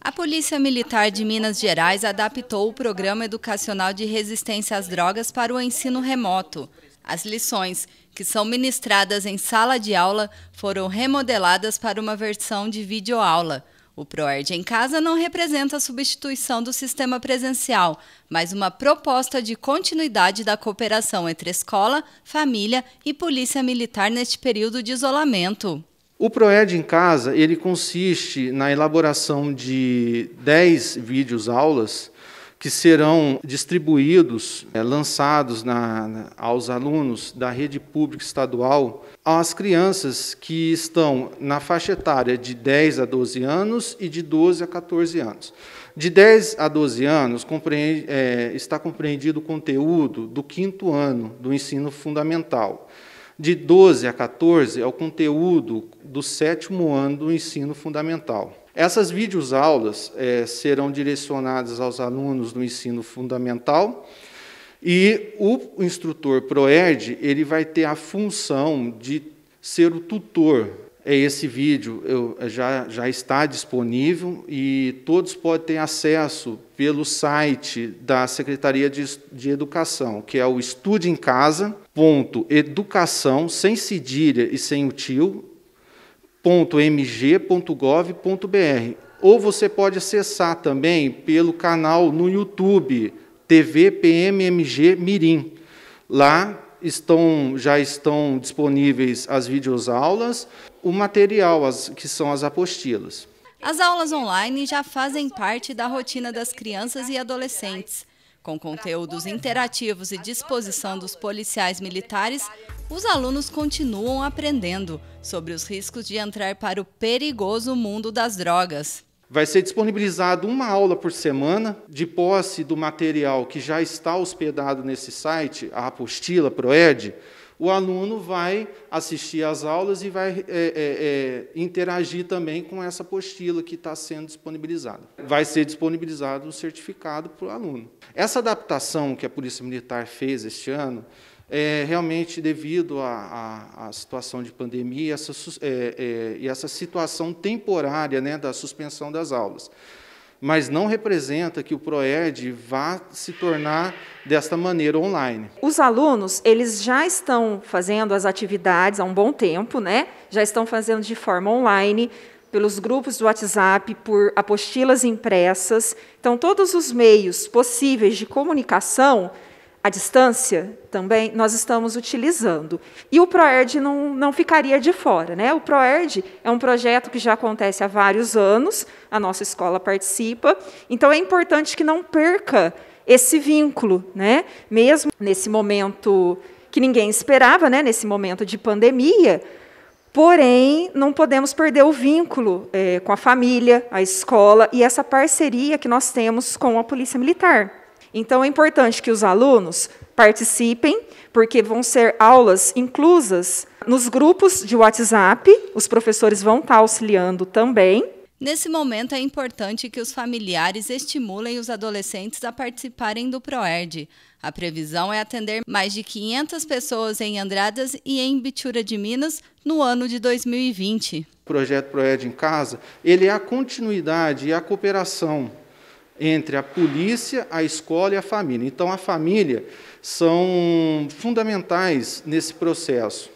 A Polícia Militar de Minas Gerais adaptou o Programa Educacional de Resistência às Drogas para o ensino remoto. As lições, que são ministradas em sala de aula, foram remodeladas para uma versão de videoaula. O ProERD em Casa não representa a substituição do sistema presencial, mas uma proposta de continuidade da cooperação entre escola, família e polícia militar neste período de isolamento. O ProEd em casa, ele consiste na elaboração de 10 vídeos aulas que serão distribuídos, é, lançados na, na, aos alunos da rede pública estadual, às crianças que estão na faixa etária de 10 a 12 anos e de 12 a 14 anos. De 10 a 12 anos compreende, eh, é, está compreendido o conteúdo do quinto ano do ensino fundamental. De 12 a 14 é o conteúdo do sétimo ano do ensino fundamental. Essas videoaulas é, serão direcionadas aos alunos do ensino fundamental e o instrutor ProERD ele vai ter a função de ser o tutor é esse vídeo eu, eh, já, já está disponível e todos podem ter acesso pelo site da Secretaria de, de Educação, que é o estudeemcasa.educação, sem cedilha e sem o tio, .mg.gov.br. Ou você pode acessar também pelo canal no YouTube, TV PMMG Mirim. Lá estão, já estão disponíveis as videoaulas, o material, as, que são as apostilas. As aulas online já fazem parte da rotina das crianças e adolescentes. Com conteúdos interativos e disposição dos policiais militares, os alunos continuam aprendendo sobre os riscos de entrar para o perigoso mundo das drogas. Vai ser disponibilizado uma aula por semana de posse do material que já está hospedado nesse site, a apostila Proed o aluno vai assistir às aulas e vai é, é, é, interagir também com essa apostila que está sendo disponibilizada. Vai ser disponibilizado um certificado para o aluno. Essa adaptação que a Polícia Militar fez este ano, é, realmente devido à situação de pandemia essa, é, é, e essa situação temporária né, da suspensão das aulas mas não representa que o ProEd vá se tornar desta maneira online. Os alunos, eles já estão fazendo as atividades há um bom tempo, né? Já estão fazendo de forma online, pelos grupos do WhatsApp, por apostilas impressas. Então, todos os meios possíveis de comunicação à distância também, nós estamos utilizando. E o ProERD não, não ficaria de fora. Né? O ProERD é um projeto que já acontece há vários anos, a nossa escola participa, então é importante que não perca esse vínculo, né? mesmo nesse momento que ninguém esperava, né? nesse momento de pandemia, Porém, não podemos perder o vínculo é, com a família, a escola e essa parceria que nós temos com a Polícia Militar. Então, é importante que os alunos participem, porque vão ser aulas inclusas nos grupos de WhatsApp, os professores vão estar auxiliando também. Nesse momento, é importante que os familiares estimulem os adolescentes a participarem do PROERD. A previsão é atender mais de 500 pessoas em Andradas e em Bitura de Minas no ano de 2020. O projeto ProEd em Casa ele é a continuidade e a cooperação entre a polícia, a escola e a família. Então, a família são fundamentais nesse processo.